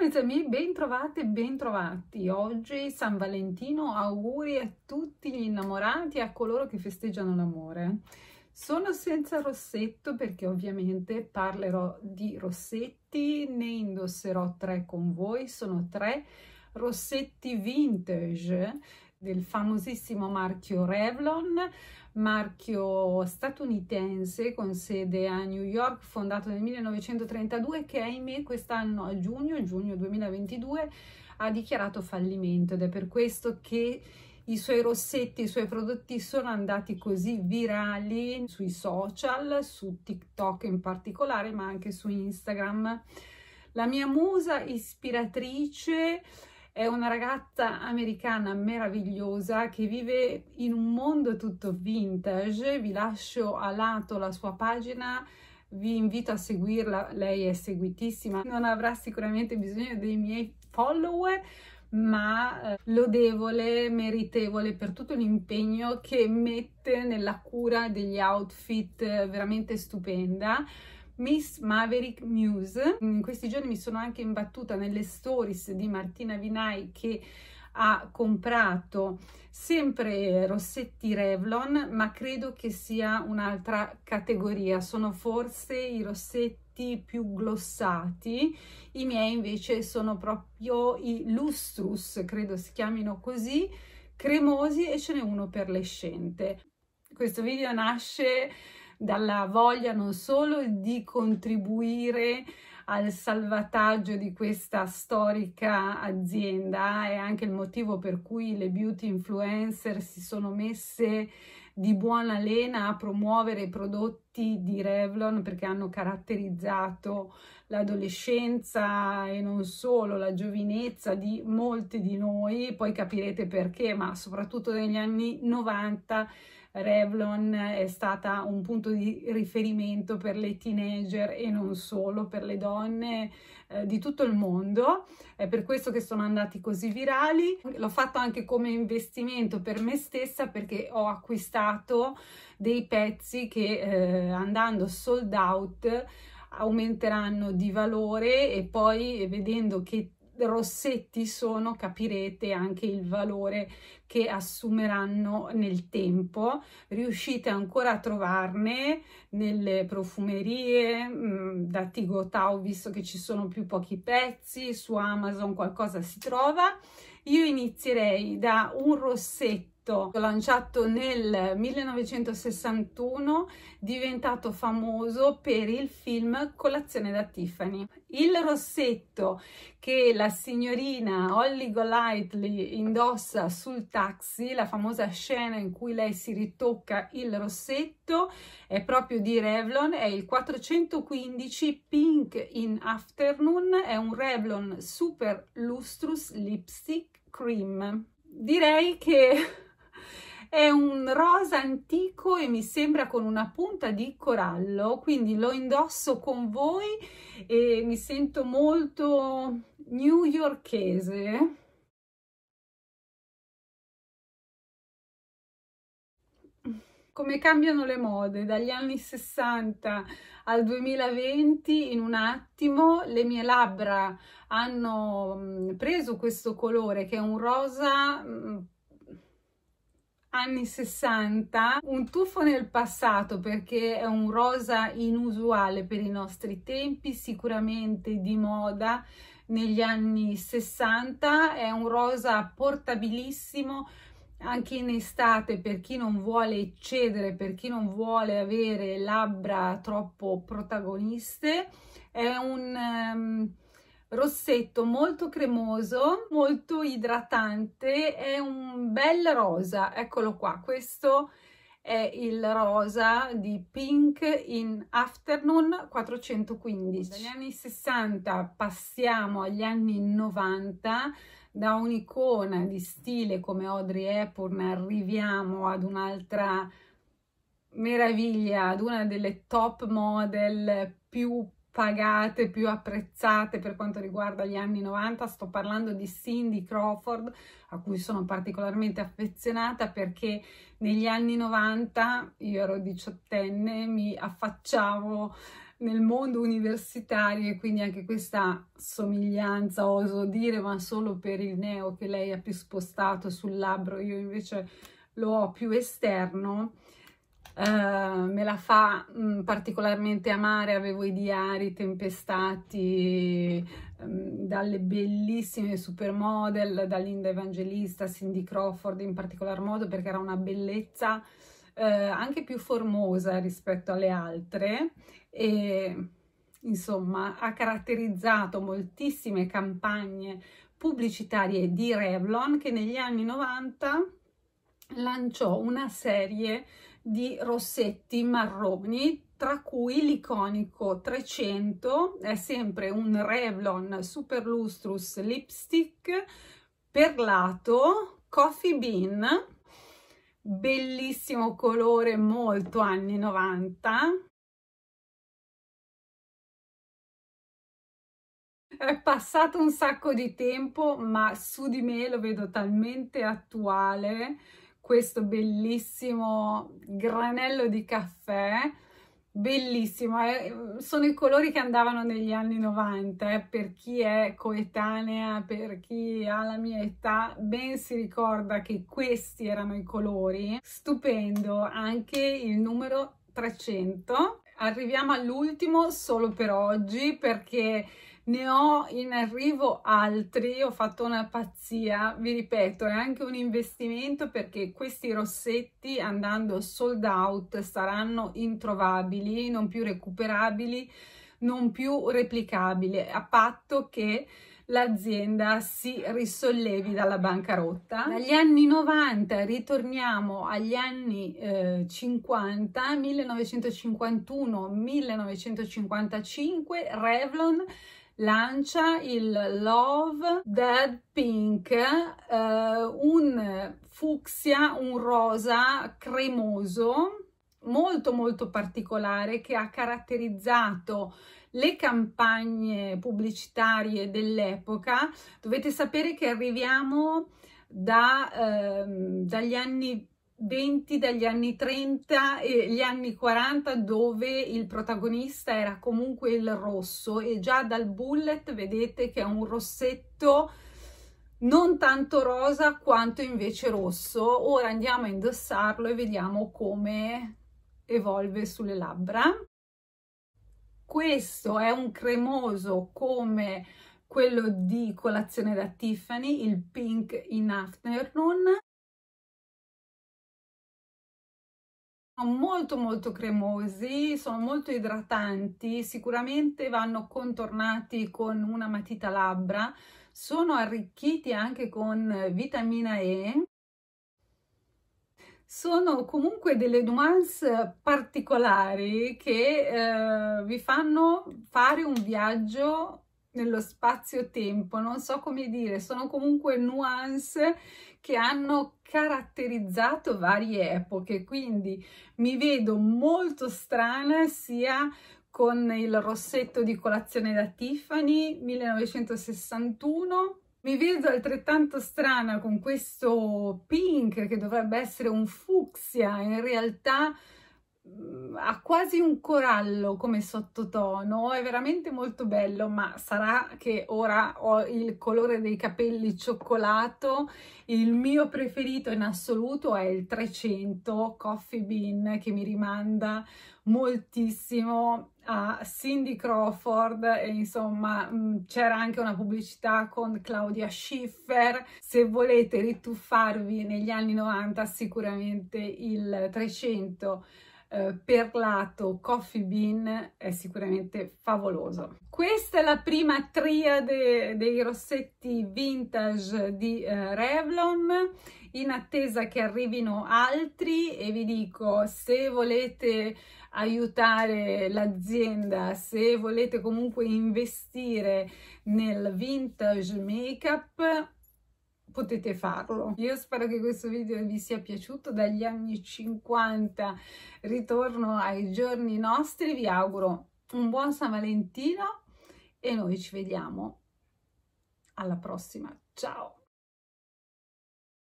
Amici e amici, bentrovate e bentrovati. Oggi San Valentino, auguri a tutti gli innamorati e a coloro che festeggiano l'amore. Sono senza rossetto perché ovviamente parlerò di rossetti, ne indosserò tre con voi, sono tre rossetti vintage del famosissimo marchio Revlon, marchio statunitense con sede a New York, fondato nel 1932, che ahimè quest'anno a giugno, giugno 2022, ha dichiarato fallimento ed è per questo che i suoi rossetti, i suoi prodotti sono andati così virali sui social, su TikTok in particolare, ma anche su Instagram. La mia musa ispiratrice è una ragazza americana meravigliosa che vive in un mondo tutto vintage. Vi lascio a lato la sua pagina vi invito a seguirla, lei è seguitissima, non avrà sicuramente bisogno dei miei follower, ma eh, lodevole, meritevole per tutto l'impegno che mette nella cura degli outfit eh, veramente stupenda. Miss Maverick Muse. In questi giorni mi sono anche imbattuta nelle stories di Martina Vinai che ha comprato sempre rossetti Revlon, ma credo che sia un'altra categoria. Sono forse i rossetti più glossati, i miei invece sono proprio i lustrus, credo si chiamino così, cremosi e ce n'è uno perlescente. Questo video nasce dalla voglia non solo di contribuire al salvataggio di questa storica azienda è anche il motivo per cui le beauty influencer si sono messe di buona lena a promuovere i prodotti di Revlon perché hanno caratterizzato l'adolescenza e non solo la giovinezza di molti di noi, poi capirete perché, ma soprattutto negli anni 90 Revlon è stata un punto di riferimento per le teenager e non solo, per le donne eh, di tutto il mondo. È per questo che sono andati così virali. L'ho fatto anche come investimento per me stessa perché ho acquistato dei pezzi che eh, andando sold out aumenteranno di valore e poi vedendo che rossetti sono capirete anche il valore che assumeranno nel tempo. Riuscite ancora a trovarne nelle profumerie, mm, da Tigotà ho visto che ci sono più pochi pezzi, su Amazon qualcosa si trova. Io inizierei da un rossetto progetto lanciato nel 1961, diventato famoso per il film Colazione da Tiffany. Il rossetto che la signorina Holly Golightly indossa sul taxi, la famosa scena in cui lei si ritocca il rossetto, è proprio di Revlon, è il 415 Pink in Afternoon, è un Revlon Super Lustrous Lipstick Cream. Direi che è un rosa antico e mi sembra con una punta di corallo, quindi lo indosso con voi e mi sento molto newyorkese. Come cambiano le mode dagli anni 60 al 2020 in un attimo le mie labbra hanno mm, preso questo colore che è un rosa mm, anni 60, un tuffo nel passato perché è un rosa inusuale per i nostri tempi, sicuramente di moda negli anni 60, è un rosa portabilissimo anche in estate per chi non vuole eccedere, per chi non vuole avere labbra troppo protagoniste, è un... Um, rossetto molto cremoso, molto idratante, è un bel rosa, eccolo qua, questo è il rosa di Pink in Afternoon 415. Dagli anni 60 passiamo agli anni 90, da un'icona di stile come Audrey Hepburn arriviamo ad un'altra meraviglia, ad una delle top model più pagate, più apprezzate per quanto riguarda gli anni 90. Sto parlando di Cindy Crawford, a cui sono particolarmente affezionata perché negli anni 90, io ero diciottenne, mi affacciavo nel mondo universitario e quindi anche questa somiglianza, oso dire, ma solo per il neo che lei ha più spostato sul labbro, io invece lo ho più esterno Ehm, me la fa mh, mm, particolarmente amare, avevo i diari tempestati mh, mm, dalle bellissime supermodel, da Linda Evangelista, Cindy Crawford in particolar modo perché era una bellezza eh, anche più formosa rispetto alle altre e insomma ha caratterizzato moltissime campagne pubblicitarie di Revlon che negli anni 90 lanciò una serie di rossetti marroni, tra cui l'iconico 300, è sempre un Revlon Super Lustrous Lipstick perlato Coffee Bean, bellissimo colore, molto anni 90. È passato un sacco di tempo, ma su di me lo vedo talmente attuale questo bellissimo granello di caffè, bellissima. Eh, sono i colori che andavano negli anni 90, eh, per chi è coetanea, per chi ha la mia età, ben si ricorda che questi erano i colori. Stupendo, anche il numero 300. Arriviamo all'ultimo solo per oggi perché ne ho in arrivo altri, ho fatto una pazzia, vi ripeto, è anche un investimento perché questi rossetti andando sold out saranno introvabili, non più recuperabili, non più replicabili, a patto che l'azienda si risollevi dalla bancarotta. Dagli anni 90 ritorniamo agli anni eh, 50, 1951-1955, Revlon lancia il Love Dead Pink, eh, un fucsia, un rosa cremoso molto molto particolare che ha caratterizzato le campagne pubblicitarie dell'epoca. Dovete sapere che arriviamo da, eh, dagli anni 20 dagli anni 30 e gli anni 40 dove il protagonista era comunque il rosso e già dal bullet vedete che è un rossetto non tanto rosa quanto invece rosso. Ora andiamo a indossarlo e vediamo come evolve sulle labbra. Questo è un cremoso come quello di colazione da Tiffany, il pink in afternoon molto molto cremosi, sono molto idratanti, sicuramente vanno contornati con una matita labbra, sono arricchiti anche con vitamina E. Sono comunque delle nuance particolari che eh, vi fanno fare un viaggio nello spazio-tempo, non so come dire, sono comunque nuance che hanno caratterizzato varie epoche, quindi mi vedo molto strana sia con il rossetto di colazione da Tiffany 1961 mi vedo altrettanto strana con questo pink che dovrebbe essere un fucsia, in realtà Mm, ha quasi un corallo come sottotono, è veramente molto bello, ma sarà che ora ho il colore dei capelli cioccolato, il mio preferito in assoluto è il 300 Coffee Bean che mi rimanda moltissimo a Cindy Crawford e insomma mm, c'era anche una pubblicità con Claudia Schiffer se volete rituffarvi negli anni 90 sicuramente il 300 eh, perlato coffee bean è sicuramente favoloso. Questa è la prima triade dei rossetti vintage di eh, Revlon in attesa che arrivino altri e vi dico se volete aiutare l'azienda, se volete comunque investire nel vintage makeup potete farlo. Io spero che questo video vi sia piaciuto dagli anni 50 ritorno ai giorni nostri, vi auguro un buon San Valentino e noi ci vediamo alla prossima. Ciao!